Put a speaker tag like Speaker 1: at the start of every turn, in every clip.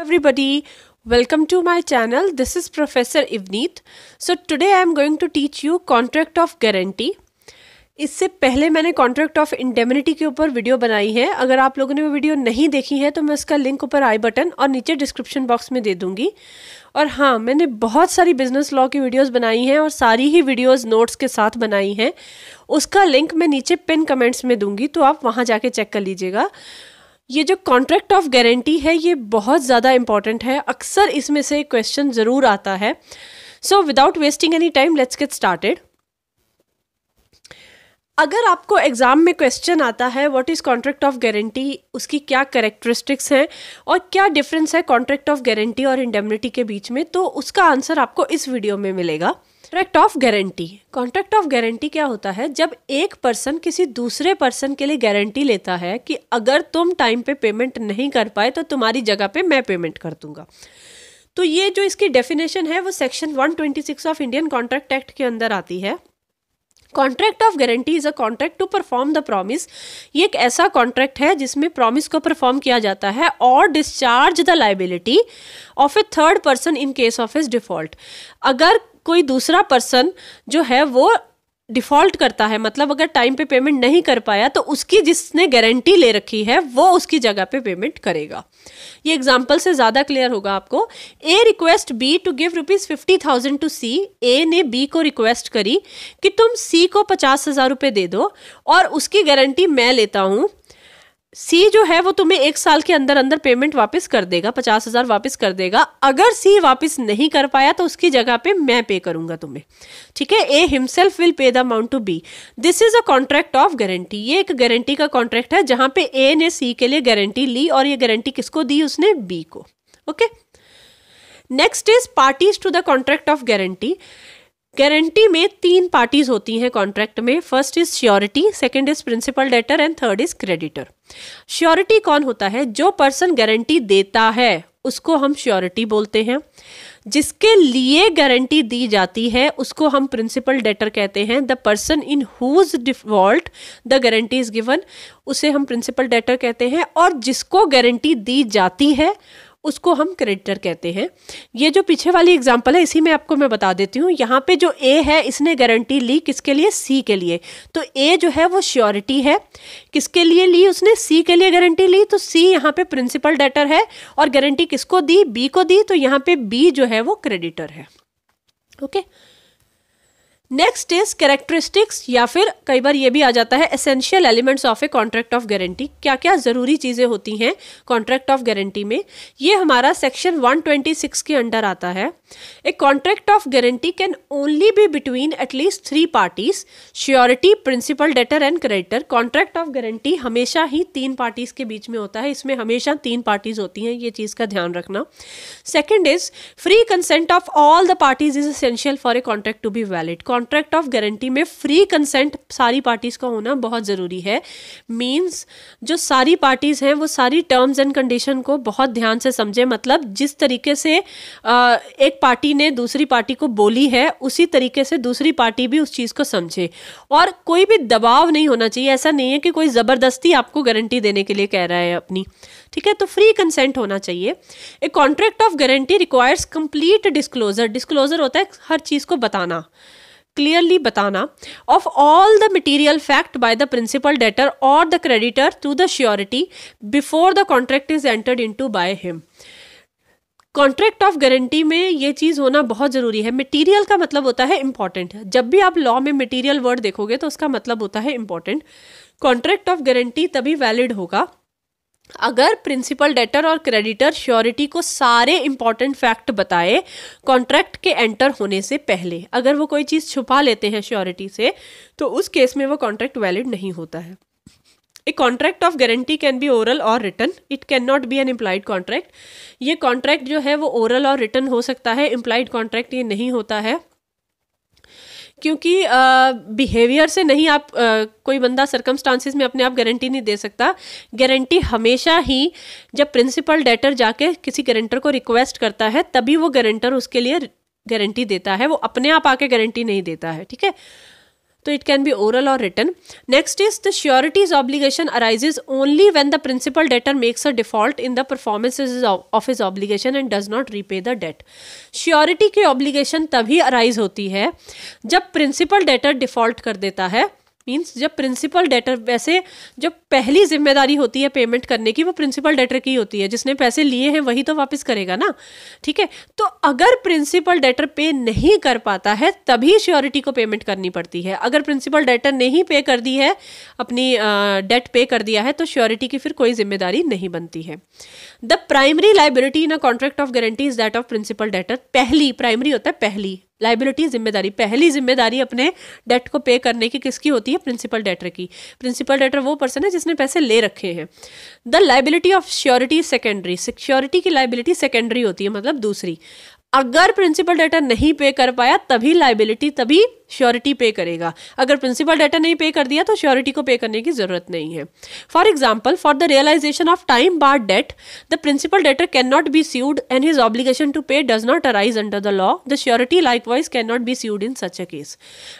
Speaker 1: everybody welcome to my channel this is professor Ivneet so today I am going to teach you contract of guarantee इससे पहले मैंने contract of indemnity के ऊपर video बनाई है अगर आप लोगों ने वो वीडियो नहीं देखी है तो मैं उसका लिंक ऊपर आई बटन और नीचे डिस्क्रिप्शन बॉक्स में दे दूंगी और हाँ मैंने बहुत सारी बिजनेस लॉ की वीडियोस बनाई हैं और सारी ही वीडियोस नोट्स के साथ बनाई हैं उसका लिंक मैं नीचे पिन कमेंट्स में दूंगी तो आप वहाँ जाके चेक कर लीजिएगा ये जो कॉन्ट्रैक्ट ऑफ गारंटी है ये बहुत ज़्यादा इंपॉर्टेंट है अक्सर इसमें से क्वेश्चन ज़रूर आता है so without wasting any time let's get started अगर आपको एग्ज़ाम में क्वेश्चन आता है what is contract of guarantee उसकी क्या करेक्टरिस्टिक्स हैं और क्या डिफरेंस है कॉन्ट्रैक्ट ऑफ गारंटी और इंडेमनिटी के बीच में तो उसका आंसर आपको इस वीडियो में मिलेगा contract of guarantee contract of guarantee क्या होता है जब एक पर्सन किसी दूसरे पर्सन के लिए गारंटी लेता है कि अगर तुम टाइम पे पेमेंट नहीं कर पाए तो तुम्हारी जगह पे मैं पेमेंट कर दूंगा तो ये जो इसकी डेफिनेशन है वो section 126 of Indian contract act के अंदर आती है contract of guarantee is a contract to perform the promise ये एक ऐसा कॉन्ट्रैक्ट है जिसमें प्रॉमिस को परफॉर्म किया जाता है और discharge the liability of a third person in case of his default अगर कोई दूसरा पर्सन जो है वो डिफॉल्ट करता है मतलब अगर टाइम पे पेमेंट नहीं कर पाया तो उसकी जिसने गारंटी ले रखी है वो उसकी जगह पे पेमेंट करेगा ये एग्जाम्पल से ज़्यादा क्लियर होगा आपको A request B to give rupees fifty thousand to C A ने बी को रिक्वेस्ट करी कि तुम सी को पचास हज़ार रुपये दे दो और उसकी गारंटी मैं लेता हूँ सी जो है वो तुम्हें एक साल के अंदर अंदर पेमेंट वापस कर देगा पचास हजार वापस कर देगा अगर सी वापस नहीं कर पाया तो उसकी जगह पे मैं पे करूंगा तुम्हें ठीक है A himself will pay the amount to B this is a contract of guarantee ये एक गारंटी का कॉन्ट्रैक्ट है जहां पे ए ने सी के लिए गारंटी ली और ये गारंटी किसको दी उसने बी को okay next is parties to the contract of guarantee guarantee में तीन पार्टीज होती हैं कॉन्ट्रैक्ट में first is surety second is principal debtor and third is creditor surety कौन होता है जो पर्सन गारंटी देता है उसको हम श्योरिटी बोलते हैं जिसके लिए गारंटी दी जाती है उसको हम प्रिंसिपल डेटर कहते हैं the person in whose default the guarantee is given उसे हम प्रिंसिपल डेटर कहते हैं और जिसको गारंटी दी जाती है उसको हम क्रेडिटर कहते हैं ये जो पीछे वाली एग्जाम्पल है इसी में आपको मैं बता देती हूँ यहाँ पे जो ए है इसने गारंटी ली किसके लिए सी के लिए तो ए जो है वो श्योरिटी है किसके लिए ली उसने सी के लिए गारंटी ली तो सी यहाँ पे प्रिंसिपल डेटर है और गारंटी किसको दी बी को दी तो यहाँ पे बी जो है वो क्रेडिटर है okay okay? Next is characteristics या फिर कई बार ये भी आ जाता है essential elements of a contract of guarantee क्या क्या ज़रूरी चीज़ें होती हैं कॉन्ट्रैक्ट ऑफ गारंटी में ये हमारा सेक्शन 126 के अंडर आता है a contract of guarantee can only be between at least three parties surety principal debtor and creditor contract of guarantee हमेशा ही तीन पार्टीज के बीच में होता है इसमें हमेशा तीन पार्टीज होती हैं ये चीज़ का ध्यान रखना second is free consent of all the parties is essential for a contract to be valid contract of guarantee में फ्री कंसेंट सारी पार्टीज़ का होना बहुत ज़रूरी है मीन्स जो सारी पार्टीज़ हैं वो सारी टर्म्स एंड कंडीशन को बहुत ध्यान से समझे मतलब जिस तरीके से एक पार्टी ने दूसरी पार्टी को बोली है उसी तरीके से दूसरी पार्टी भी उस चीज़ को समझे और कोई भी दबाव नहीं होना चाहिए ऐसा नहीं है कि कोई ज़बरदस्ती आपको गारंटी देने के लिए कह रहा है अपनी ठीक है तो फ्री कंसेंट होना चाहिए a contract of guarantee requires complete disclosure disclosure होता है हर चीज़ को बताना क्लियरली बताना of all the material fact by the principal debtor और the creditor to the surety before the contract is entered into by him contract of guarantee में ये चीज़ होना बहुत ज़रूरी है मटेरियल का मतलब होता है इंपॉर्टेंट जब भी आप लॉ में मटेरियल वर्ड देखोगे तो उसका मतलब होता है इंपॉर्टेंट कॉन्ट्रैक्ट ऑफ गारंटी तभी वैलिड होगा अगर प्रिंसिपल डेटर और क्रेडिटर श्योरिटी को सारे इंपॉर्टेंट फैक्ट बताए कॉन्ट्रैक्ट के एंटर होने से पहले अगर वो कोई चीज़ छुपा लेते हैं श्योरिटी से तो उस केस में वो कॉन्ट्रैक्ट वैलिड नहीं होता है a contract of guarantee can be oral और written it can not be an implied contract ये कॉन्ट्रैक्ट जो है वो ओरल और रिटर्न हो सकता है इम्प्लाइड कॉन्ट्रैक्ट ये नहीं होता है क्योंकि बिहेवियर से नहीं आप आ, कोई बंदा सरकमस्टांसिस में अपने आप गारंटी नहीं दे सकता गारंटी हमेशा ही जब प्रिंसिपल डेटर जाके किसी गारंटर को रिक्वेस्ट करता है तभी वो गारंटर उसके लिए गारंटी देता है वो अपने आप आके गारंटी नहीं देता है ठीक है तो इट कैन बी ओरल और written next is the surety's obligation arises only when the principal debtor makes a default in the performance of his obligation and does not repay the debt surety की obligation तभी arise होती है जब principal debtor default कर देता है means जब principal debtor वैसे जब पहली जिम्मेदारी होती है पेमेंट करने की वो प्रिंसिपल डेटर की होती है जिसने पैसे लिए हैं वही तो वापस करेगा ना ठीक है तो अगर प्रिंसिपल डेटर पे नहीं कर पाता है तभी श्योरिटी को पेमेंट करनी पड़ती है अगर प्रिंसिपल डेटर ने ही पे कर दी है अपनी डेट पे कर दिया है तो श्योरिटी की फिर कोई जिम्मेदारी नहीं बनती है the primary liability in a contract of guarantee is that of principal debtor पहली प्राइमरी होता है पहली लाइबिलिटी जिम्मेदारी पहली जिम्मेदारी अपने डेट को पे करने की किसकी होती है प्रिंसिपल डेटर की प्रिंसिपल डेटर वो पर्सन है जिसने पैसे ले रखे हैं the liability of surety secondary security की लाइबिलिटी सेकेंडरी होती है मतलब दूसरी अगर प्रिंसिपल डेटर नहीं पे कर पाया तभी लाइबिलिटी तभी श्योरिटी पे करेगा अगर प्रिंसिपल डेटर नहीं पे कर दिया तो श्योरिटी को पे करने की जरूरत नहीं है for example for the realisation of time bar debt the principal debtor can not be sued and his obligation to pay does not arise under the law the surety likewise can not be sued in such a case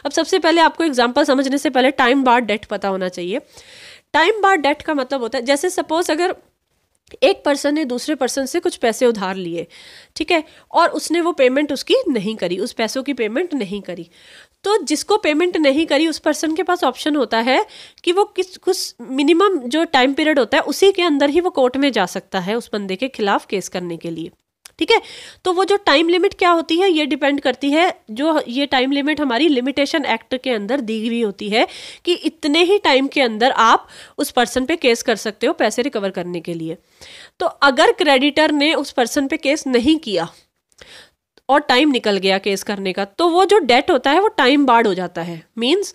Speaker 1: अब सबसे पहले आपको example समझने से पहले time bar date पता होना चाहिए टाइम बार डेट का मतलब होता है जैसे सपोज अगर एक पर्सन ने दूसरे पर्सन से कुछ पैसे उधार लिए ठीक है और उसने वो पेमेंट उसकी नहीं करी उस पैसों की पेमेंट नहीं करी तो जिसको पेमेंट नहीं करी उस पर्सन के पास ऑप्शन होता है कि वो किस कुछ मिनिमम जो टाइम पीरियड होता है उसी के अंदर ही वो कोर्ट में जा सकता है उस बंदे के खिलाफ केस करने के लिए ठीक है तो वो जो टाइम लिमिट क्या होती है ये डिपेंड करती है जो ये टाइम लिमिट हमारी लिमिटेशन एक्ट के अंदर दी हुई होती है कि इतने ही टाइम के अंदर आप उस पर्सन पे केस कर सकते हो पैसे रिकवर करने के लिए तो अगर क्रेडिटर ने उस पर्सन पे केस नहीं किया और टाइम निकल गया केस करने का तो वो जो डेट होता है वो टाइम बाढ़ हो जाता है मीन्स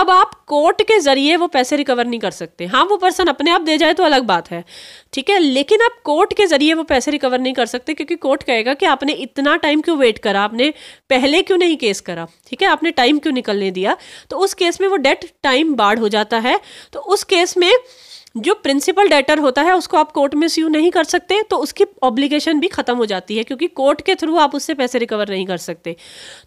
Speaker 1: अब आप कोर्ट के जरिए वो पैसे रिकवर नहीं कर सकते हाँ वो पर्सन अपने आप दे जाए तो अलग बात है ठीक है लेकिन आप कोर्ट के जरिए वो पैसे रिकवर नहीं कर सकते क्योंकि कोर्ट कहेगा कि आपने इतना टाइम क्यों वेट करा आपने पहले क्यों नहीं केस करा ठीक है आपने टाइम क्यों निकलने दिया तो उस केस में वो डेट टाइम बाढ़ हो जाता है तो उस केस में जो प्रिंसिपल डेटर होता है उसको आप कोर्ट में स्यू नहीं कर सकते तो उसकी ऑब्लिगेशन भी खत्म हो जाती है क्योंकि कोर्ट के थ्रू आप उससे पैसे रिकवर नहीं कर सकते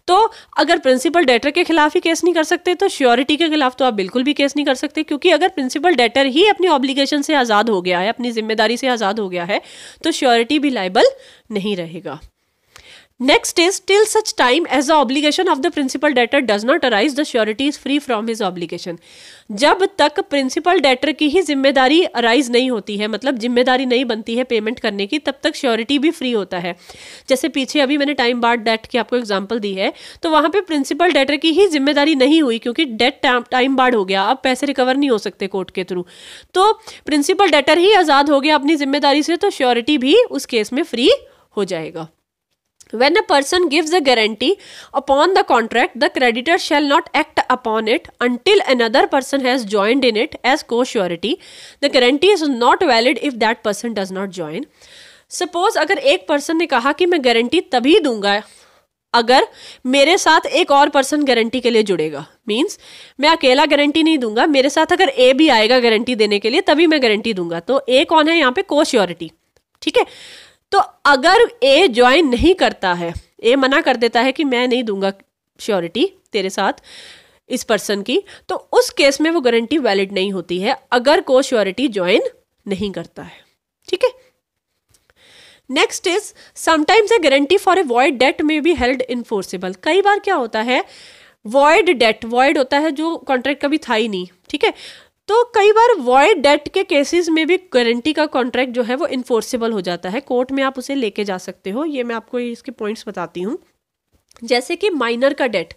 Speaker 1: तो अगर प्रिंसिपल डेटर के खिलाफ ही केस नहीं कर सकते तो श्योरिटी के खिलाफ तो आप बिल्कुल भी केस नहीं कर सकते क्योंकि अगर प्रिंसिपल डेटर ही अपनी ऑब्लिगेशन से आज़ाद हो गया है अपनी जिम्मेदारी से आज़ाद हो गया है तो श्योरिटी भी लाइबल नहीं रहेगा next is till such time as a obligation of the principal debtor does not arise the surety is free from his obligation जब तक प्रिंसिपल डेटर की ही जिम्मेदारी अराइज नहीं होती है मतलब जिम्मेदारी नहीं बनती है पेमेंट करने की तब तक श्योरिटी भी फ्री होता है जैसे पीछे अभी मैंने टाइम बार डेट की आपको एग्जाम्पल दी है तो वहाँ पर प्रिंसिपल डेटर की ही जिम्मेदारी नहीं हुई क्योंकि डेट टाइम बार्ड हो गया अब पैसे रिकवर नहीं हो सकते कोर्ट के थ्रू तो प्रिंसिपल डेटर ही आज़ाद हो गया अपनी जिम्मेदारी से तो श्योरिटी भी उस केस में फ्री हो जाएगा When a person gives a guarantee upon the contract, the creditor shall not act upon it until another person has joined in it as co surety. The guarantee is not valid if that person does not join. suppose अगर एक person ने कहा कि मैं guarantee तभी दूंगा अगर मेरे साथ एक और पर्सन गारंटी के लिए जुड़ेगा मीन्स मैं अकेला गारंटी नहीं दूंगा मेरे साथ अगर ए भी आएगा गारंटी देने के लिए तभी मैं गारंटी दूंगा तो ए कौन है यहाँ पे को श्योरिटी ठीक है तो अगर ए ज्वाइन नहीं करता है ए मना कर देता है कि मैं नहीं दूंगा श्योरिटी तेरे साथ इस पर्सन की तो उस केस में वो गारंटी वैलिड नहीं होती है अगर को श्योरिटी ज्वाइन नहीं करता है ठीक है next is sometimes a guarantee for a void debt may be held enforceable कई बार क्या होता है वॉइड डेट वॉइड होता है जो कॉन्ट्रैक्ट कभी था ही नहीं ठीक है तो कई बार वॉयड डेट के केसेस में भी गारंटी का कॉन्ट्रैक्ट जो है वो इन्फोर्सेबल हो जाता है कोर्ट में आप उसे लेके जा सकते हो ये मैं आपको इसके पॉइंट्स बताती हूँ जैसे कि माइनर का डेट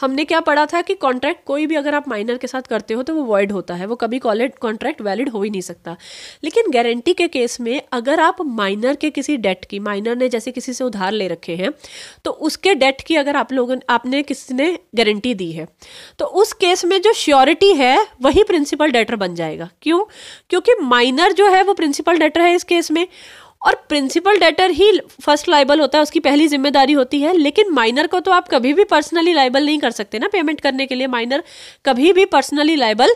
Speaker 1: हमने क्या पढ़ा था कि कॉन्ट्रैक्ट कोई भी अगर आप माइनर के साथ करते हो तो वो वॉइड होता है वो कभी कॉन्ट्रैक्ट वैलिड हो ही नहीं सकता लेकिन गारंटी के केस में अगर आप माइनर के किसी डेट की माइनर ने जैसे किसी से उधार ले रखे हैं तो उसके डेट की अगर आप लोगों आपने किसी ने गारंटी दी है तो उस केस में जो श्योरिटी है वही प्रिंसिपल डेटर बन जाएगा क्यों क्योंकि माइनर जो है वो प्रिंसिपल डेटर है इस केस में और प्रिंसिपल डेटर ही फर्स्ट लाइबल होता है उसकी पहली जिम्मेदारी होती है लेकिन माइनर को तो आप कभी भी पर्सनली लाइबल नहीं कर सकते ना पेमेंट करने के लिए माइनर कभी भी पर्सनली लाइबल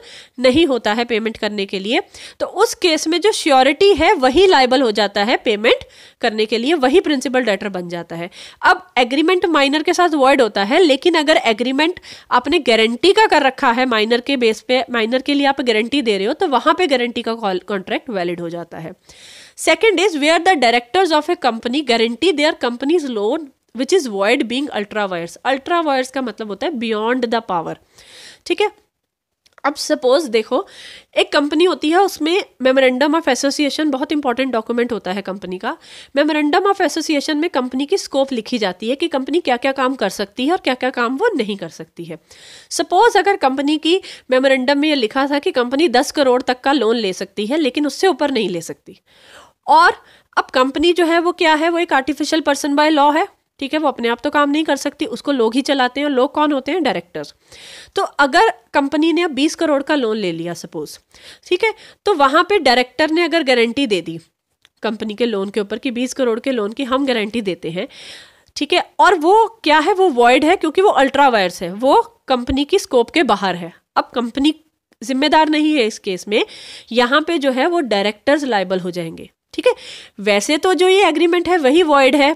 Speaker 1: नहीं होता है पेमेंट करने के लिए तो उस केस में जो श्योरिटी है वही लाइबल हो जाता है पेमेंट करने के लिए वही प्रिंसिपल डेटर बन जाता है अब एग्रीमेंट माइनर के साथ वर्ड होता है लेकिन अगर एग्रीमेंट आपने गारंटी का कर रखा है माइनर के बेस पे माइनर के लिए आप गारंटी दे रहे हो तो वहां पे गारंटी का कॉन्ट्रैक्ट वैलिड हो जाता है where the directors of a company guarantee their company's loan which is void being ultra vires ultra vires का मतलब होता है बियॉन्ड द पावर ठीक है अब सपोज देखो एक कंपनी होती है उसमें मेमोरेंडम ऑफ एसोसिएशन बहुत इंपॉर्टेंट डॉक्यूमेंट होता है कंपनी का मेमोरेंडम ऑफ एसोसिएशन में कंपनी की स्कोप लिखी जाती है कि कंपनी क्या क्या काम कर सकती है और क्या क्या काम वो नहीं कर सकती है सपोज अगर कंपनी की मेमोरेंडम में ये लिखा था कि कंपनी दस करोड़ तक का लोन ले सकती है लेकिन उससे ऊपर नहीं ले सकती और अब कंपनी जो है वो क्या है वो एक आर्टिफिशियल पर्सन बाय लॉ है ठीक है वो अपने आप तो काम नहीं कर सकती उसको लोग ही चलाते हैं लोग कौन होते हैं डायरेक्टर्स तो अगर कंपनी ने अब बीस करोड़ का लोन ले लिया सपोज ठीक है तो वहां पे डायरेक्टर ने अगर गारंटी दे दी कंपनी के लोन के ऊपर कि बीस करोड़ के लोन की हम गारंटी देते हैं ठीक है और वो क्या है वो वॉइड है क्योंकि वो अल्ट्रा वायर्स है वो कंपनी की स्कोप के बाहर है अब कंपनी जिम्मेदार नहीं है इस केस में यहाँ पे जो है वो डायरेक्टर्स लाइबल हो जाएंगे ठीक है वैसे तो जो ये एग्रीमेंट है वही वॉइड है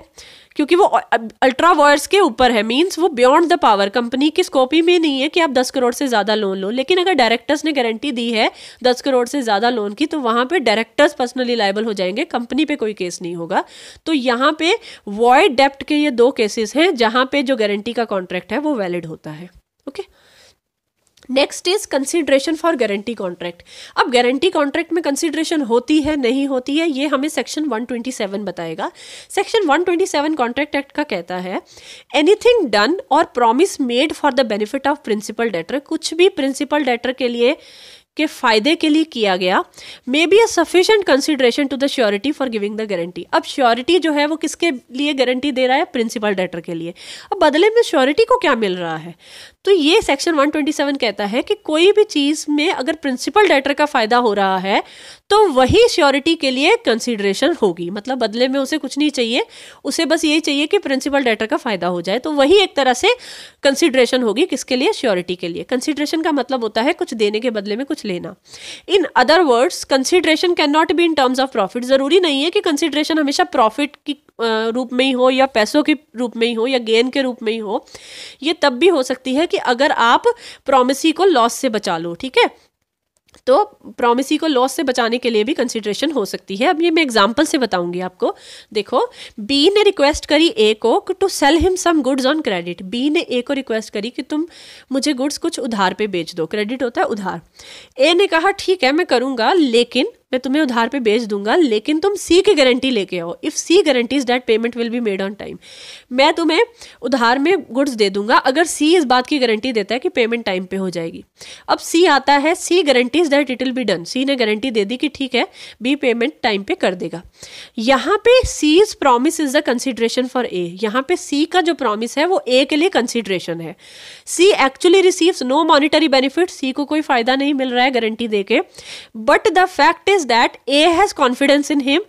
Speaker 1: क्योंकि वो अल्ट्रा वॉयर्स के ऊपर है मींस वो बियॉन्ड द पावर कंपनी की स्कोप ही में नहीं है कि आप दस करोड़ से ज़्यादा लोन लो लेकिन अगर डायरेक्टर्स ने गारंटी दी है दस करोड़ से ज़्यादा लोन की तो वहाँ पे डायरेक्टर्स पर्सनली लाइबल हो जाएंगे कंपनी पे कोई केस नहीं होगा तो यहाँ पे वॉइड डेप्ट के ये दो केसेस हैं जहाँ पे जो गारंटी का कॉन्ट्रैक्ट है वो वैलिड होता है okay okay? Next is consideration for guarantee contract अब गारंटी कॉन्ट्रैक्ट में कंसिड्रेशन होती है नहीं होती है ये हमें सेक्शन 127 बताएगा सेक्शन 127 कॉन्ट्रैक्ट एक्ट का कहता है एनीथिंग डन और promise made for the benefit of principal debtor कुछ भी प्रिंसिपल डेटर के लिए के फायदे के लिए किया गया may be a sufficient consideration to the surety for giving the guarantee अब श्योरिटी जो है वो किसके लिए गारंटी दे रहा है प्रिंसिपल डेटर के लिए अब बदले में श्योरिटी को क्या मिल रहा है तो ये सेक्शन 127 कहता है कि कोई भी चीज़ में अगर प्रिंसिपल डेटर का फ़ायदा हो रहा है तो वही श्योरिटी के लिए कंसिडरेशन होगी मतलब बदले में उसे कुछ नहीं चाहिए उसे बस यही चाहिए कि प्रिंसिपल डेटर का फ़ायदा हो जाए तो वही एक तरह से कंसिडरेशन होगी किसके लिए श्योरिटी के लिए कंसिडरेशन का मतलब होता है कुछ देने के बदले में कुछ लेना in other words consideration can not be in terms of profit ज़रूरी नहीं है कि कंसिडरेशन हमेशा प्रॉफिट की रूप में ही हो या पैसों के रूप में ही हो या गेन के रूप में ही हो ये तब भी हो सकती है कि कि अगर आप प्रोमिसी को लॉस से बचा लो ठीक है तो प्रॉमिसी को लॉस से बचाने के लिए भी कंसिड्रेशन हो सकती है अब ये मैं एग्जांपल से बताऊंगी आपको देखो बी ने रिक्वेस्ट करी ए को to sell him some goods on credit B ने ए को रिक्वेस्ट करी कि तुम मुझे गुड्स कुछ उधार पे बेच दो क्रेडिट होता है उधार ए ने कहा ठीक है मैं करूँगा लेकिन मैं तुम्हें उधार पे बेच दूंगा लेकिन तुम सी की गारंटी लेके आओ if C guarantees debt payment will be made on time मैं तुम्हें उधार में गुड्स दे दूंगा अगर सी इस बात की गारंटी देता है कि पेमेंट टाइम पे हो जाएगी अब सी आता है C guarantees debt it will be done C ने गारंटी दे दी कि ठीक है बी पेमेंट टाइम पे कर देगा यहाँ पे C is promise is the consideration for A यहाँ पे सी का जो प्रॉमिस है वो ए के लिए कंसिडरेशन है C actually receives no monetary benefit C को कोई फायदा नहीं मिल रहा है गारंटी दे के but the fact is that A has confidence in him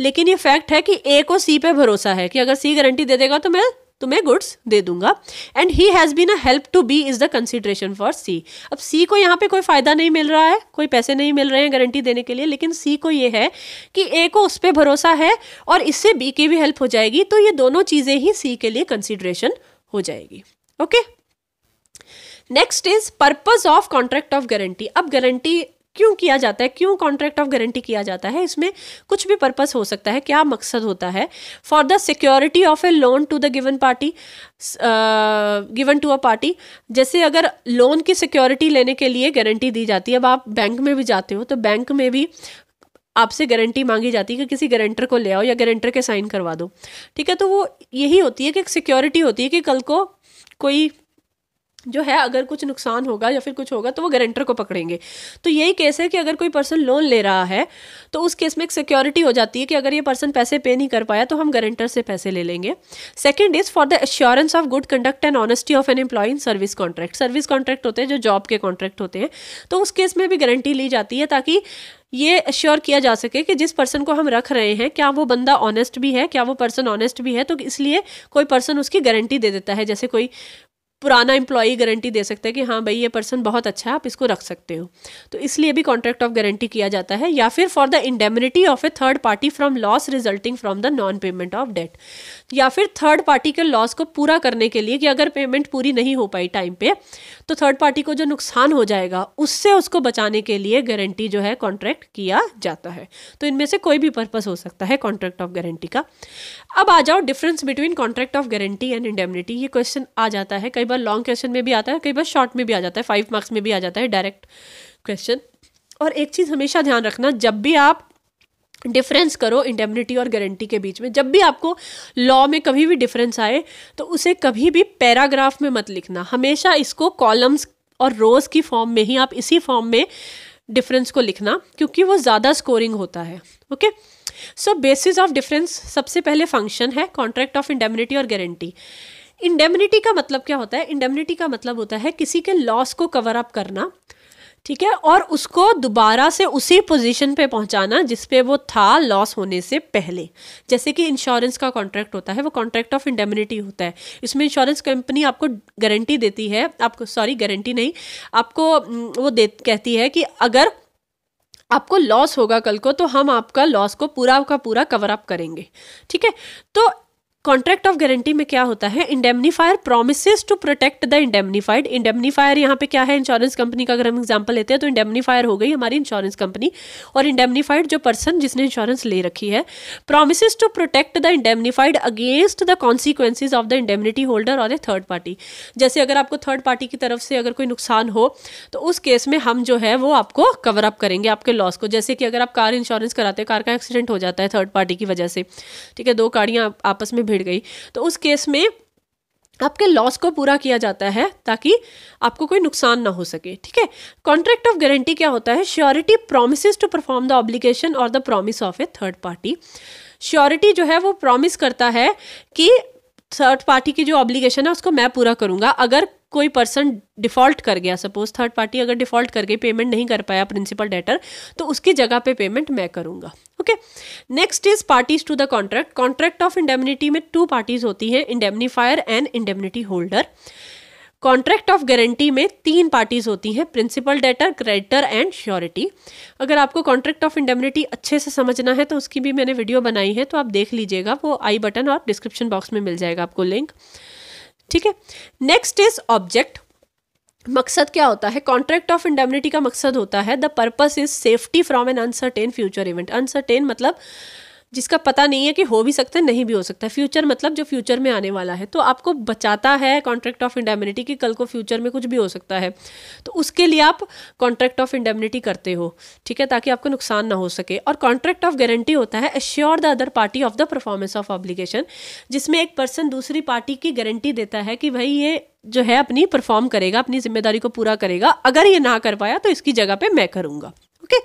Speaker 1: लेकिन ये फैक्ट है कि ए को सी पे भरोसा है कि अगर सी गारंटी दे देगा तो मैं तुम्हें तो गुड्स दे दूंगा and he has been a help to B is the consideration for C अब सी को यहाँ पे कोई फ़ायदा नहीं मिल रहा है कोई पैसे नहीं मिल रहे हैं गारंटी देने के लिए लेकिन सी को ये है कि ए को उस पर भरोसा है और इससे बी की भी हेल्प हो जाएगी तो ये दोनों चीज़ें ही सी के लिए कंसिड्रेशन हो जाएगी okay next is purpose of contract of guarantee अब गारंटी क्यों किया जाता है क्यों कॉन्ट्रैक्ट ऑफ गारंटी किया जाता है इसमें कुछ भी पर्पस हो सकता है क्या मकसद होता है for the security of a loan to the given party given to a party जैसे अगर लोन की सिक्योरिटी लेने के लिए गारंटी दी जाती है अब आप बैंक में भी जाते हो तो बैंक में भी आपसे गारंटी मांगी जाती है कि किसी गारंटर को ले आओ या गारंटर के साइन करवा दो ठीक है तो वो यही होती है कि सिक्योरिटी होती है कि कल को कोई जो है अगर कुछ नुकसान होगा या फिर कुछ होगा तो वो गारंटर को पकड़ेंगे तो यही केस है कि अगर कोई पर्सन लोन ले रहा है तो उस केस में एक सिक्योरिटी हो जाती है कि अगर ये पर्सन पैसे पे नहीं कर पाया तो हम गारंटर से पैसे ले लेंगे second is for the assurance of good conduct and honesty of an employee in service contract service contract होते हैं जो जॉब के कॉन्ट्रैक्ट होते हैं तो उस केस में भी गारंटी ली जाती है ताकि ये अश्योर किया जा सके कि जिस पर्सन को हम रख रहे हैं क्या वो बंदा ऑनेस्ट भी है क्या वो पर्सन ऑनेस्ट भी है तो इसलिए कोई पर्सन उसकी गारंटी दे देता है जैसे कोई पुराना एम्प्लॉई गारंटी दे सकता है कि हाँ भाई ये पर्सन बहुत अच्छा है आप इसको रख सकते हो तो इसलिए भी कॉन्ट्रैक्ट ऑफ गारंटी किया जाता है या फिर for the indemnity of a third party from loss resulting from the non payment of debt या फिर थर्ड पार्टी के लॉस को पूरा करने के लिए कि अगर पेमेंट पूरी नहीं हो पाई टाइम पे तो थर्ड पार्टी को जो नुकसान हो जाएगा उससे उसको बचाने के लिए गारंटी जो है कॉन्ट्रैक्ट किया जाता है तो इनमें से कोई भी पर्पज हो सकता है कॉन्ट्रैक्ट ऑफ गारंटी का अब आ जाओ difference between contract of guarantee and indemnity ये क्वेश्चन आ जाता है कई बार बार लॉन्ग क्वेश्चन में भी आता है कई बार शॉर्ट में भी आ जाता है फाइव मार्क्स में भी आ जाता है डायरेक्ट क्वेश्चन और एक चीज़ हमेशा ध्यान रखना जब भी आप डिफरेंस करो इंडेमनिटी और गारंटी के बीच में जब भी आपको लॉ में कभी भी डिफरेंस आए तो उसे कभी भी पैराग्राफ में मत लिखना हमेशा इसको कॉलम्स और रोज़ की फॉर्म में ही आप इसी फॉर्म में डिफरेंस को लिखना क्योंकि वो ज़्यादा स्कोरिंग होता है okay so basis of difference सबसे पहले फंक्शन है कॉन्ट्रैक्ट ऑफ इंडेमनिटी और गारंटी इंडेमनिटी का मतलब क्या होता है इंडेमनिटी का मतलब होता है किसी के लॉस को कवर अप करना ठीक है और उसको दोबारा से उसी पोजीशन पे पहुंचाना जिस पे वो था लॉस होने से पहले जैसे कि इंश्योरेंस का कॉन्ट्रैक्ट होता है वो कॉन्ट्रैक्ट ऑफ इंडेमनिटी होता है इसमें इंश्योरेंस कंपनी आपको गारंटी देती है आपको सॉरी गारंटी नहीं आपको वो दे कहती है कि अगर आपको लॉस होगा कल को तो हम आपका लॉस को पूरा का पूरा कवर अप करेंगे ठीक है तो कॉन्ट्रैक्ट ऑफ गारंटी में क्या होता है indemnifier promise to protect the indemnified indemnifier यहाँ पे क्या है इंश्योरेंस कंपनी का अगर हम एग्जाम्पल लेते हैं तो इंडेमनीफायर हो गई हमारी इंश्योरेंस कंपनी और इंडेमनीफाइड जो पर्सन जिसने इंश्योरेंस ले रखी है promise to protect the indemnified against the consequences of the indemnity holder और ए थर्ड पार्टी जैसे अगर आपको थर्ड पार्टी की तरफ से अगर कोई नुकसान हो तो उस केस में हम जो है वो आपको कवर अप करेंगे आपके लॉस को जैसे कि अगर आप कार इंश्योरेंस कराते हैं कार का एक्सीडेंट हो जाता है थर्ड पार्टी की वजह से ठीक है दो गाड़ियाँ आपस में भिड़ गई तो उस केस में आपके लॉस को पूरा किया जाता है ताकि आपको कोई नुकसान ना हो सके ठीक है कॉन्ट्रैक्ट ऑफ गारंटी क्या होता है surety promise to perform the obligation और the promise of a third party surety जो है वो प्रोमिस करता है कि थर्ड पार्टी की जो ऑब्लिगेशन है उसको मैं पूरा करूंगा अगर कोई पर्सन डिफॉल्ट कर गया सपोज थर्ड पार्टी अगर डिफॉल्ट कर गई पेमेंट नहीं कर पाया प्रिंसिपल डेटर तो उसकी जगह पे पेमेंट मैं करूंगा okay next is parties to the contract contract of indemnity में टू पार्टीज होती हैं indemnifier and indemnity holder contract of guarantee में तीन पार्टीज होती हैं principal debtor creditor and surety अगर आपको कॉन्ट्रैक्ट ऑफ इंडेमनिटी अच्छे से समझना है तो उसकी भी मैंने वीडियो बनाई है तो आप देख लीजिएगा वो आई बटन और डिस्क्रिप्शन बॉक्स में मिल जाएगा आपको लिंक ठीक है नेक्स्ट इज ऑब्जेक्ट मकसद क्या होता है कॉन्ट्रैक्ट ऑफ इंडेमनिटी का मकसद होता है the purpose is safety from an uncertain future event uncertain मतलब जिसका पता नहीं है कि हो भी सकता है नहीं भी हो सकता है फ्यूचर मतलब जो फ्यूचर में आने वाला है तो आपको बचाता है कॉन्ट्रैक्ट ऑफ इंडेमिनिटी कि कल को फ्यूचर में कुछ भी हो सकता है तो उसके लिए आप कॉन्ट्रैक्ट ऑफ इंडेमिनिटी करते हो ठीक है ताकि आपको नुकसान ना हो सके और कॉन्ट्रैक्ट ऑफ गारंटी होता है assure the other party of the performance of obligation जिसमें एक पर्सन दूसरी पार्टी की गारंटी देता है कि भाई ये जो है अपनी परफॉर्म करेगा अपनी जिम्मेदारी को पूरा करेगा अगर ये ना कर पाया तो इसकी जगह पर मैं करूँगा okay okay?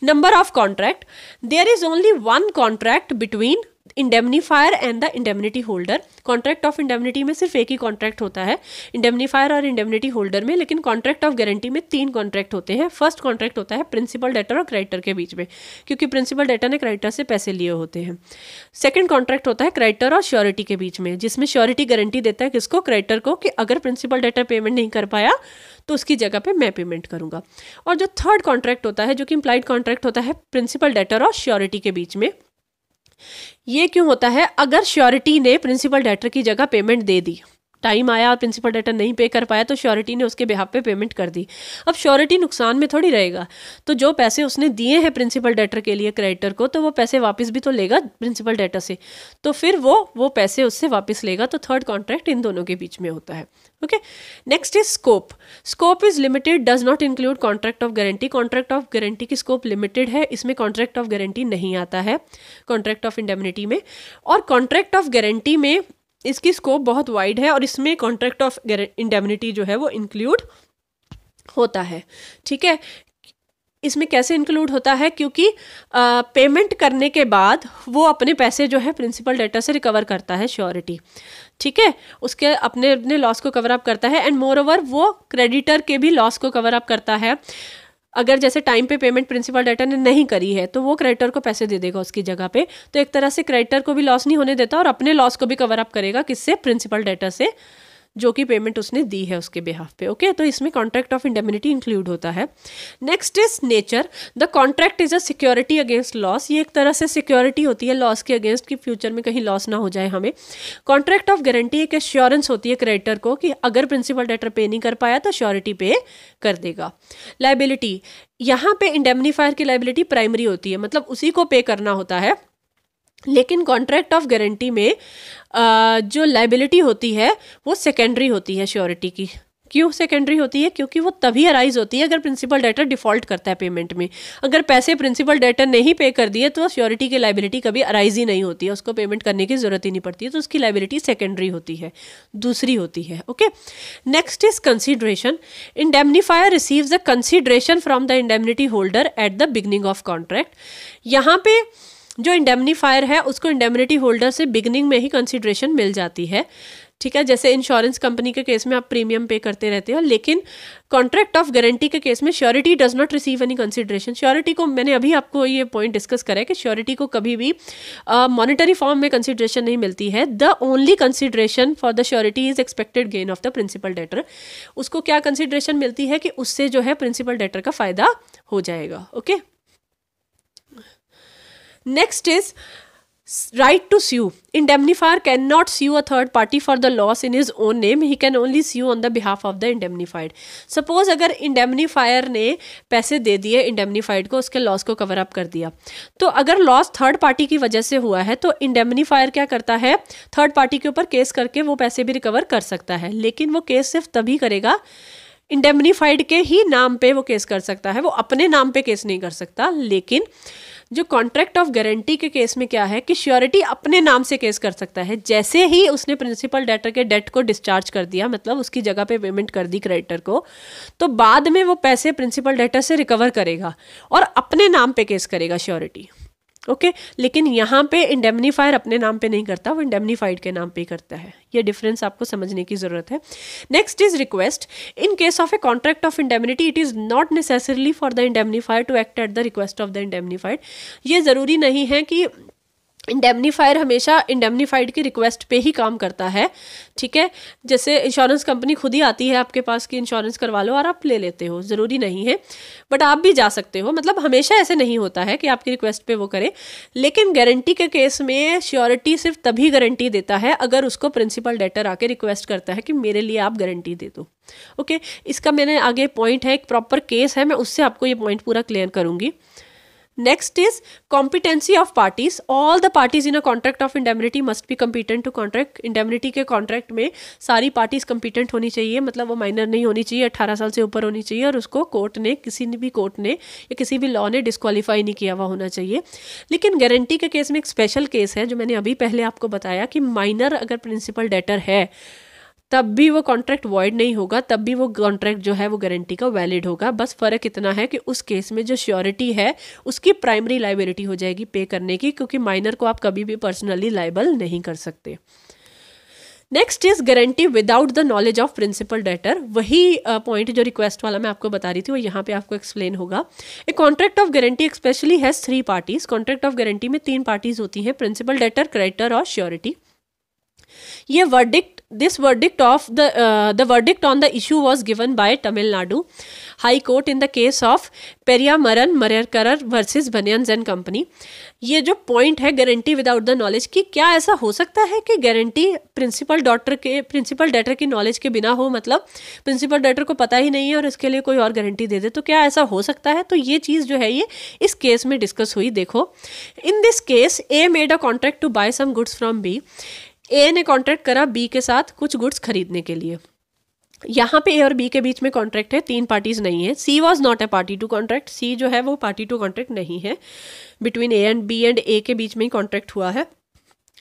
Speaker 1: number of contract there is only one contract between indemnifier and the indemnity holder contract of indemnity में सिर्फ एक ही कॉन्ट्रैक्ट होता है इंडेमनीफायर और इंडेमनिटी होल्डर में लेकिन कॉन्ट्रैक्ट ऑफ गारंटी में तीन कॉन्ट्रैक्ट होते हैं फर्स्ट कॉन्ट्रैक्ट होता है प्रिंसिपल डेटर और क्राइटर के बीच में क्योंकि प्रिंसिपल डेटर ने क्राइटर से पैसे लिए होते हैं सेकेंड कॉन्ट्रैक्ट होता है क्राइटर और श्योरिटी के बीच में जिसमें श्योरिटी गारंटी देता है किसको क्राइटर को कि अगर प्रिंसिपल डेटर पेमेंट नहीं कर पाया तो उसकी जगह पे मैं पेमेंट करूंगा और जो थर्ड कॉन्ट्रैक्ट होता है जो कि इंप्लाइड कॉन्ट्रैक्ट होता है प्रिंसिपल डेटर और श्योरिटी के बीच में ये क्यों होता है अगर श्योरिटी ने प्रिंसिपल डेटर की जगह पेमेंट दे दी टाइम आया और प्रिंसिपल डेटर नहीं पे कर पाया तो श्योरिटी ने उसके बिहाफ पे पेमेंट कर दी अब श्योरिटी नुकसान में थोड़ी रहेगा तो जो पैसे उसने दिए हैं प्रिंसिपल डेटर के लिए क्रेडिटर को तो वो पैसे वापस भी तो लेगा प्रिंसिपल डेटर से तो फिर वो वो पैसे उससे वापस लेगा तो थर्ड कॉन्ट्रैक्ट इन दोनों के बीच में होता है okay next is scope scope is limited does not include contract of guarantee contract of guarantee की स्कोप लिमिटेड है इसमें कॉन्ट्रैक्ट ऑफ गारंटी नहीं आता है कॉन्ट्रैक्ट ऑफ इंडेमनिटी में और कॉन्ट्रैक्ट ऑफ गारंटी में इसकी स्कोप बहुत वाइड है और इसमें कॉन्ट्रैक्ट ऑफ इंडेमिनिटी जो है वो इंक्लूड होता है ठीक है इसमें कैसे इंक्लूड होता है क्योंकि आ, पेमेंट करने के बाद वो अपने पैसे जो है प्रिंसिपल डेटा से रिकवर करता है श्योरिटी ठीक है उसके अपने अपने लॉस को कवर अप करता है एंड मोर ओवर वो क्रेडिटर के भी लॉस को कवर अप करता है अगर जैसे टाइम पे पेमेंट प्रिंसिपल डेटर ने नहीं करी है तो वो क्रेडिटर को पैसे दे देगा उसकी जगह पे तो एक तरह से क्रेडिटर को भी लॉस नहीं होने देता और अपने लॉस को भी कवर अप करेगा किससे प्रिंसिपल डेटर से जो कि पेमेंट उसने दी है उसके बिहाफ पे ओके तो इसमें कॉन्ट्रैक्ट ऑफ इंडेमिनिटी इंक्लूड होता है next is nature the contract is a security against loss ये एक तरह से सिक्योरिटी होती है लॉस के अगेंस्ट कि फ्यूचर में कहीं लॉस ना हो जाए हमें कॉन्ट्रैक्ट ऑफ गारंटी एक एश्योरेंस होती है क्रेडिटर को कि अगर प्रिंसिपल डेटर पे नहीं कर पाया तो श्योरिटी पे कर देगा लाइबिलिटी यहाँ पे इंडेमनीफायर की लाइबिलिटी प्राइमरी होती है मतलब उसी को पे करना होता है लेकिन कॉन्ट्रैक्ट ऑफ गारंटी में आ, जो लाइबिलिटी होती है वो सेकेंडरी होती है श्योरिटी की क्यों सेकेंडरी होती है क्योंकि वो तभी अराइज होती है अगर प्रिंसिपल डेटर डिफॉल्ट करता है पेमेंट में अगर पैसे प्रिंसिपल डेटर नहीं पे कर दिए तो श्योरिटी की लाइबिलिटी कभी अराइज ही नहीं होती है उसको पेमेंट करने की ज़रूरत ही नहीं पड़ती है तो उसकी लाइबिलिटी सेकेंडरी होती है दूसरी होती है okay next is consideration indemnifier receives the consideration from the indemnity holder at the beginning of contract यहाँ पे जो इंडेमनीफायर है उसको इंडेमनिटी होल्डर से बिगनिंग में ही कंसिड्रेशन मिल जाती है ठीक है जैसे इंश्योरेंस कंपनी के केस में आप प्रीमियम पे करते रहते हो लेकिन कॉन्ट्रैक्ट ऑफ गारंटी के केस में surety does not receive any consideration surety को मैंने अभी आपको ये पॉइंट डिस्कस करा है कि श्योरिटी को कभी भी मॉनिटरी uh, फॉर्म में कंसिडरेशन नहीं मिलती है the only consideration for the surety is expected gain of the principal debtor उसको क्या कंसिडरेशन मिलती है कि उससे जो है प्रिंसिपल डेटर का फायदा हो जाएगा okay okay? Next is right to sue indemnifier can not sue a third party for the loss in his own name he can only sue on the behalf of the indemnified suppose अगर indemnifier ने पैसे दे दिए indemnified को उसके loss को cover up कर दिया तो अगर लॉस थर्ड पार्टी की वजह से हुआ है तो इंडेमनीफायर क्या करता है थर्ड पार्टी के ऊपर केस करके वो पैसे भी रिकवर कर सकता है लेकिन वो केस सिर्फ तभी करेगा इंडेमनीफाइड के ही नाम पर वो केस कर सकता है वो अपने नाम पर केस नहीं कर सकता लेकिन जो कॉन्ट्रैक्ट ऑफ गारंटी के केस में क्या है कि श्योरिटी अपने नाम से केस कर सकता है जैसे ही उसने प्रिंसिपल डेटर के डेट को डिस्चार्ज कर दिया मतलब उसकी जगह पे पेमेंट कर दी क्रेडिटर को तो बाद में वो पैसे प्रिंसिपल डेटर से रिकवर करेगा और अपने नाम पे केस करेगा श्योरिटी ओके okay? लेकिन यहाँ पे इंडेमनीफायर अपने नाम पे नहीं करता वो इंडेमनीफाइड के नाम पे ही करता है ये डिफरेंस आपको समझने की ज़रूरत है next is request in case of a contract of indemnity it is not necessarily for the indemnifier to act at the request of the indemnified ये ज़रूरी नहीं है कि इंडेमनीफायर हमेशा इंडेमनीफाइड की रिक्वेस्ट पे ही काम करता है ठीक है जैसे इंश्योरेंस कंपनी खुद ही आती है आपके पास कि इंश्योरेंस करवा लो और आप ले लेते हो ज़रूरी नहीं है बट आप भी जा सकते हो मतलब हमेशा ऐसे नहीं होता है कि आपकी रिक्वेस्ट पे वो करें लेकिन गारंटी के केस में श्योरिटी सिर्फ तभी गारंटी देता है अगर उसको प्रिंसिपल डेटर आके रिक्वेस्ट करता है कि मेरे लिए आप गारंटी दे दो ओके इसका मैंने आगे पॉइंट है एक प्रॉपर केस है मैं उससे आपको ये पॉइंट पूरा क्लियर करूँगी next is competency of parties all the parties in a contract of indemnity must भी कम्पिटेंट टू कॉन्ट्रैक्ट इंडेमिनिटी के कॉन्ट्रैक्ट में सारी पार्टीज कम्पिटेंट होनी चाहिए मतलब वो माइनर नहीं होनी चाहिए अट्ठारह साल से ऊपर होनी चाहिए और उसको कोर्ट ने किसी भी कोर्ट ने या किसी भी लॉ ने डिस्कालीफाई नहीं किया हुआ होना चाहिए लेकिन गारंटी के केस में एक स्पेशल केस है जो मैंने अभी पहले आपको बताया कि माइनर अगर प्रिंसिपल डेटर है तब भी वो कॉन्ट्रैक्ट वॉइड नहीं होगा तब भी वो कॉन्ट्रैक्ट जो है वो गारंटी का वैलिड होगा बस फ़र्क इतना है कि उस केस में जो श्योरिटी है उसकी प्राइमरी लाइबिलिटी हो जाएगी पे करने की क्योंकि माइनर को आप कभी भी पर्सनली लाइबल नहीं कर सकते next is guarantee without the knowledge of principal debtor वही पॉइंट uh, जो रिक्वेस्ट वाला मैं आपको बता रही थी वो यहाँ पे आपको एक्सप्लेन होगा a contract of guarantee specially has three parties contract of guarantee में तीन पार्टीज होती हैं प्रिंसिपल डेटर क्रेडिटर और श्योरिटी ये verdict this verdict of the the verdict on the issue issue given by Tamil Nadu high court in the case of case of Periyamaran Marerkarar versus Banians ये जो point है guarantee without the knowledge की क्या ऐसा हो सकता है कि गारंटी प्रिंसिपल डॉक्टर के प्रिंसिपल डेटर की नॉलेज के बिना हो मतलब प्रिंसिपल डेटर को पता ही नहीं है और इसके लिए कोई और गारंटी दे दे तो क्या ऐसा हो सकता है तो ये चीज़ जो है ये इस केस में डिस्कस हुई देखो in this case A made a contract to buy some goods from B A ने कॉन्ट्रैक्ट करा बी के साथ कुछ गुड्स खरीदने के लिए यहाँ पे ए और बी के बीच में कॉन्ट्रैक्ट है तीन पार्टीज नहीं है C was not a party to contract C जो है वो पार्टी टू कॉन्ट्रैक्ट नहीं है between A and B and A के बीच में ही कॉन्ट्रैक्ट हुआ है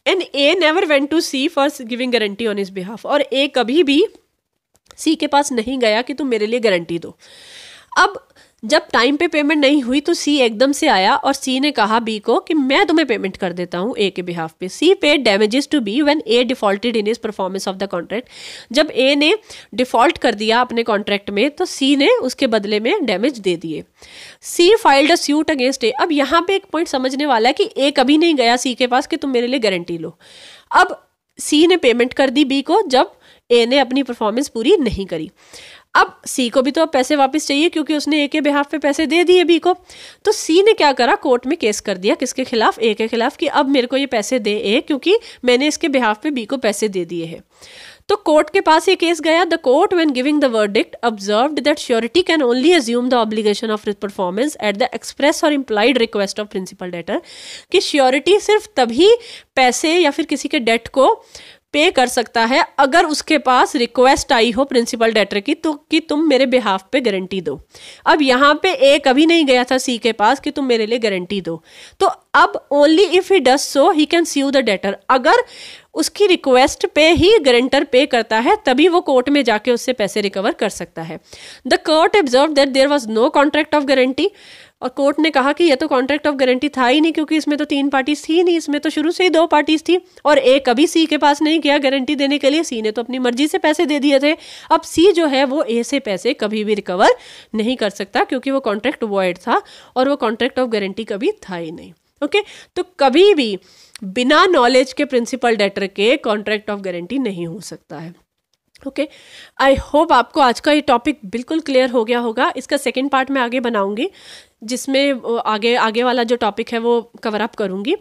Speaker 1: and A never went to C for giving guarantee on his behalf और ए कभी भी सी के पास नहीं गया कि तुम मेरे लिए गारंटी दो अब जब टाइम पे पेमेंट नहीं हुई तो सी एकदम से आया और सी ने कहा बी को कि मैं तुम्हें पेमेंट कर देता हूँ ए के बिहाफ पे सी पे damages to B when A defaulted in his performance of the contract जब ए ने डिफॉल्ट कर दिया अपने कॉन्ट्रैक्ट में तो सी ने उसके बदले में डैमेज दे दिए C filed a suit against A अब यहाँ पे एक पॉइंट समझने वाला है कि ए कभी नहीं गया सी के पास कि तुम मेरे लिए गारंटी लो अब सी ने पेमेंट कर दी बी को जब ए ने अपनी परफॉर्मेंस पूरी नहीं करी अब सी को भी तो अब पैसे वापस चाहिए क्योंकि उसने ए के बिहाफ पे पैसे दे दिए बी को तो सी ने क्या करा कोर्ट में केस कर दिया किसके खिलाफ ए के खिलाफ कि अब मेरे को ये पैसे दे ए क्योंकि मैंने इसके बिहाफ पे बी को पैसे दे दिए हैं तो कोर्ट के पास ये केस गया the court when giving the verdict observe that surety can only assume the obligation of performance at the express और implied request of principal debtor कि श्योरिटी सिर्फ तभी पैसे या फिर किसी के डेट को पे कर सकता है अगर उसके पास रिक्वेस्ट आई हो प्रिंसिपल डेटर की तो कि तुम मेरे बिहाफ पे गारंटी दो अब यहाँ पे ए कभी नहीं गया था सी के पास कि तुम मेरे लिए गारंटी दो तो अब only if he does so he can you the debtor अगर उसकी रिक्वेस्ट पे ही गारंटर पे करता है तभी वो कोर्ट में जाके उससे पैसे रिकवर कर सकता है the court observe that there was no contract of guarantee और कोर्ट ने कहा कि यह तो कॉन्ट्रैक्ट ऑफ गारंटी था ही नहीं क्योंकि इसमें तो तीन पार्टीज थी नहीं इसमें तो शुरू से ही दो पार्टीज थी और ए कभी सी के पास नहीं गया गारंटी देने के लिए सी ने तो अपनी मर्जी से पैसे दे दिए थे अब सी जो है वो ए से पैसे कभी भी रिकवर नहीं कर सकता क्योंकि वो कॉन्ट्रैक्ट वॉइड था और वो कॉन्ट्रैक्ट ऑफ गारंटी कभी था ही नहीं ओके तो कभी भी बिना नॉलेज के प्रिंसिपल डेटर के कॉन्ट्रैक्ट ऑफ गारंटी नहीं हो सकता है ओके आई होप आपको आज का ये टॉपिक बिल्कुल क्लियर हो गया होगा इसका सेकेंड पार्ट मैं आगे बनाऊंगी जिसमें आगे आगे वाला जो टॉपिक है वो कवर अप करूँगी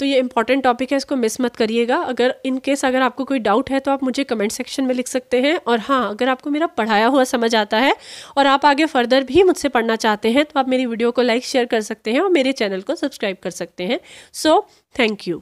Speaker 1: तो ये इंपॉर्टेंट टॉपिक है इसको मिस मत करिएगा अगर इन केस अगर आपको कोई डाउट है तो आप मुझे कमेंट सेक्शन में लिख सकते हैं और हाँ अगर आपको मेरा पढ़ाया हुआ समझ आता है और आप आगे फर्दर भी मुझसे पढ़ना चाहते हैं तो आप मेरी वीडियो को लाइक शेयर कर सकते हैं और मेरे चैनल को सब्सक्राइब कर सकते हैं सो थैंक यू